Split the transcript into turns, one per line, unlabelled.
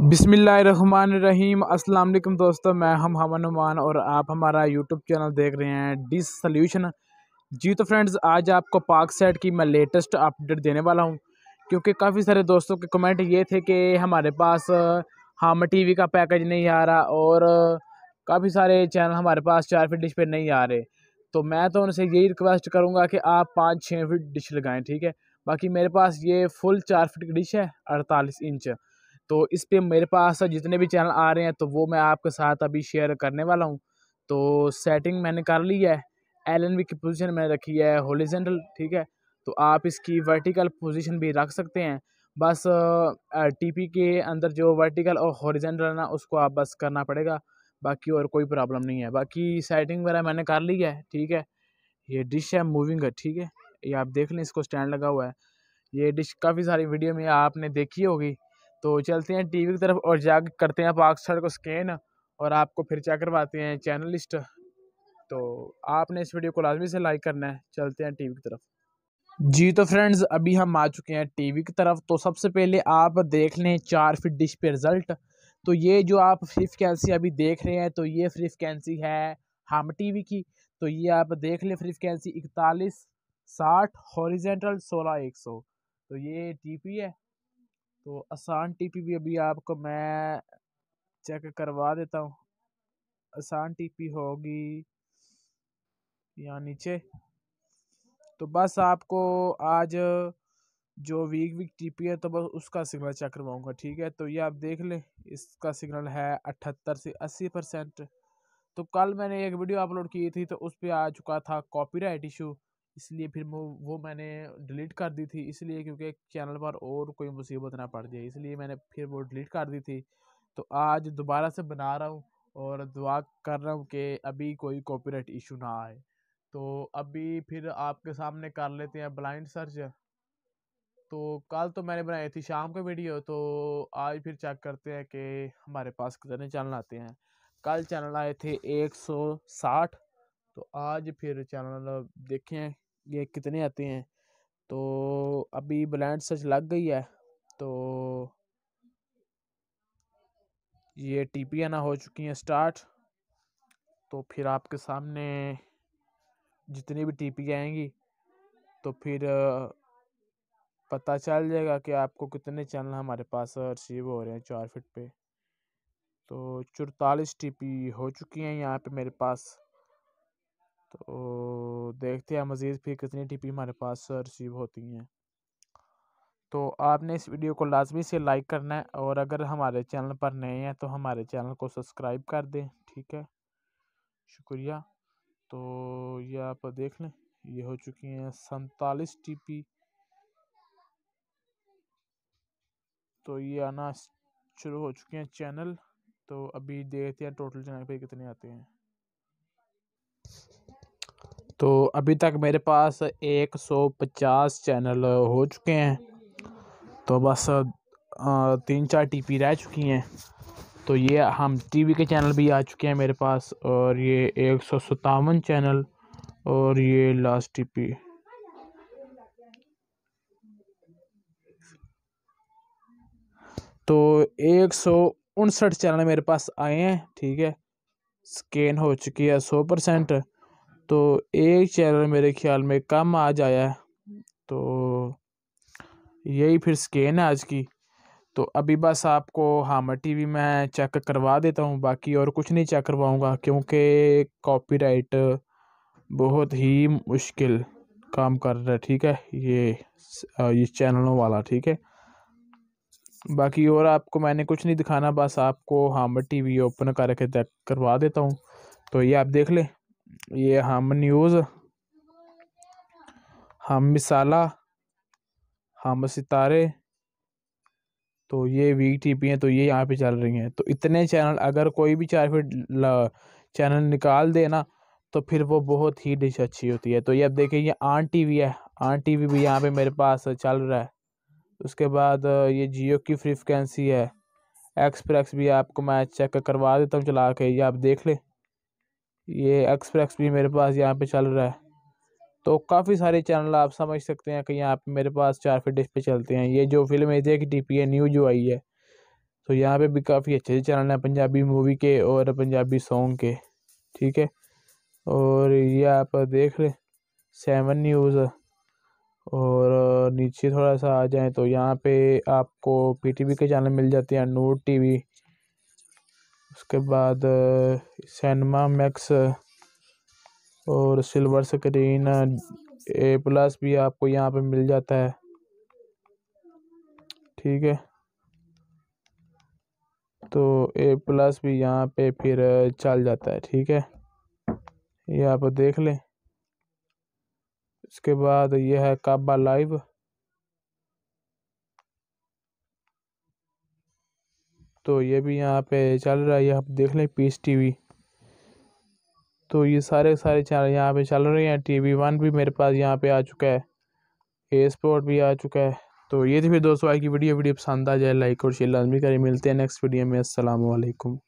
बिसमीम वालेकुम दोस्तों मैं हम हमन नुमान और आप हमारा यूट्यूब चैनल देख रहे हैं डिस सल्यूशन जी तो फ्रेंड्स आज आपको पाक सेट की मैं लेटेस्ट अपडेट देने वाला हूं क्योंकि काफ़ी सारे दोस्तों के कमेंट ये थे कि हमारे पास हम टीवी का पैकेज नहीं आ रहा और काफ़ी सारे चैनल हमारे पास चार फिट डिश पर नहीं आ रहे तो मैं तो उनसे यही रिक्वेस्ट करूँगा कि आप पाँच छः फिट डिश लगाएँ ठीक है बाकी मेरे पास ये फुल चार फिट की डिश है अड़तालीस इंच तो इस पर मेरे पास जितने भी चैनल आ रहे हैं तो वो मैं आपके साथ अभी शेयर करने वाला हूँ तो सेटिंग मैंने कर ली है एल की पोजीशन मैंने रखी है होलीजेंडल ठीक है तो आप इसकी वर्टिकल पोजीशन भी रख सकते हैं बस टीपी के अंदर जो वर्टिकल और हॉरिजेंटल है ना उसको आप बस करना पड़ेगा बाकी और कोई प्रॉब्लम नहीं है बाकी सेटिंग वगैरह मैंने कर ली है ठीक है ये डिश है मूविंग है ठीक है ये आप देख लें इसको स्टैंड लगा हुआ है ये डिश काफ़ी सारी वीडियो में आपने देखी होगी तो चलते हैं टीवी की तरफ और जा करते हैं आप अक्सर को स्कैन और आपको फिर चेक करवाते हैं चैनल लिस्ट तो आपने इस वीडियो को लाजमी से लाइक करना है चलते हैं टीवी की तरफ जी तो फ्रेंड्स अभी हम आ चुके हैं टीवी की तरफ तो सबसे पहले आप देख लें चार फिट डिश पे रिज़ल्ट तो ये जो आप फ्रिक्वेंसी अभी देख रहे हैं तो ये फ्रिक्वेंसी है हम टी की तो ये आप देख लें फ्रिक्वेंसी इकतालीस साठ हॉरिजेंटल सोलह एक सौ तो ये टी है तो आसान टीपी भी अभी आपको मैं चेक करवा देता हूँ आसान टीपी होगी यहाँ नीचे तो बस आपको आज जो वीक वीक टीपी है तो बस उसका सिग्नल चेक करवाऊँगा ठीक है तो ये आप देख लें इसका सिग्नल है अठहत्तर से अस्सी परसेंट तो कल मैंने एक वीडियो अपलोड की थी तो उस पर आ चुका था कॉपीराइट इशू इसलिए फिर वो वो मैंने डिलीट कर दी थी इसलिए क्योंकि चैनल पर और कोई मुसीबत ना पड़ जाए इसलिए मैंने फिर वो डिलीट कर दी थी तो आज दोबारा से बना रहा हूँ और दुआ कर रहा हूँ कि अभी कोई कॉपीराइट इशू ना आए तो अभी फिर आपके सामने कर लेते हैं ब्लाइंड सर्च तो कल तो मैंने बनाई थी शाम का वीडियो तो आज फिर चेक करते हैं कि हमारे पास कितने चैनल आते हैं कल चैनल आए थे 160 तो आज फिर चैनल देखें ये कितने आते हैं तो अभी ब्लाइंड सच लग गई है तो ये टी आना हो चुकी हैं स्टार्ट तो फिर आपके सामने जितनी भी टी आएंगी तो फिर पता चल जाएगा कि आपको कितने चैनल हमारे पास रिसीव हो रहे हैं चार फिट पे तो चौतालीस टी हो चुकी हैं यहाँ पे मेरे पास तो देखते हैं मज़ीद फिर कितनी टीपी हमारे पास रिसीव होती हैं तो आपने इस वीडियो को लाजमी से लाइक करना है और अगर हमारे चैनल पर नए हैं तो हमारे चैनल को सब्सक्राइब कर दें ठीक है शुक्रिया तो ये आप देख लें ये हो चुकी हैं सैतालीस टीपी तो ये आना शुरू हो चुके हैं चैनल तो अभी देखते हैं टोटल चैनल पे कितने आते हैं तो अभी तक मेरे पास एक सौ पचास चैनल हो चुके हैं तो बस तीन चार टीपी रह चुकी हैं तो ये हम टीवी के चैनल भी आ चुके हैं मेरे पास और ये एक सौ सतावन चैनल और ये लास्ट टीपी तो एक सौ उनसठ चैनल मेरे पास आए हैं ठीक है स्कैन हो चुकी है सौ परसेंट तो एक चैनल मेरे ख्याल में कम आ जाया है तो यही फिर स्कैन है आज की तो अभी बस आपको हामा टीवी में चेक करवा देता हूँ बाकी और कुछ नहीं चेक करवाऊँगा क्योंकि कॉपीराइट बहुत ही मुश्किल काम कर रहा है ठीक है ये ये चैनलों वाला ठीक है बाकी और आपको मैंने कुछ नहीं दिखाना बस आपको हामा टीवी ओपन करके चेक करवा देता हूँ तो ये आप देख लें ये हम न्यूज़ हम मिसाला हम सितारे तो ये वीक टी पी हैं तो ये यहाँ पे चल रही हैं तो इतने चैनल अगर कोई भी चार फिट चैनल निकाल दे ना तो फिर वो बहुत ही डिश अच्छी होती है तो ये अब देखिए ये आन टी वी है आन टी वी भी यहाँ पे मेरे पास चल रहा है उसके बाद ये जियो की फ्रिक्वेंसी है एक्सप्रेस भी आपको मैं चेक करवा देता हूँ चला के ये आप देख लें ये एक्सप्रेस भी मेरे पास यहाँ पे चल रहा है तो काफ़ी सारे चैनल आप समझ सकते हैं कि यहाँ पे मेरे पास चार फिट डिश पे चलते हैं ये जो फिल्म है कि डी पी न्यू जो आई है तो यहाँ पे भी काफ़ी अच्छे अच्छे चैनल हैं पंजाबी मूवी के और पंजाबी सॉन्ग के ठीक है और ये आप देख लें सेवन न्यूज़ और नीचे थोड़ा सा आ जाए तो यहाँ पे आपको पी के चैनल मिल जाते हैं नूर टी उसके बाद सैनमा मैक्स और सिल्वर स्क्रीन ए प्लस भी आपको यहाँ पे मिल जाता है ठीक है तो ए प्लस भी यहाँ पे फिर चल जाता है ठीक है ये आप देख लें इसके बाद यह है काबा लाइव तो ये भी यहाँ पे चल रहा है ये आप देख लें पीस टीवी तो ये सारे सारे चैनल यहाँ पे चल रहे हैं टीवी वन भी मेरे पास यहाँ पे आ चुका है ए स्पोर्ट भी आ चुका है तो ये थी फिर दोस्तों आज की वीडियो वीडियो पसंद आ जाए लाइक और शेयर लाजमी करें मिलते हैं नेक्स्ट वीडियो में असलकम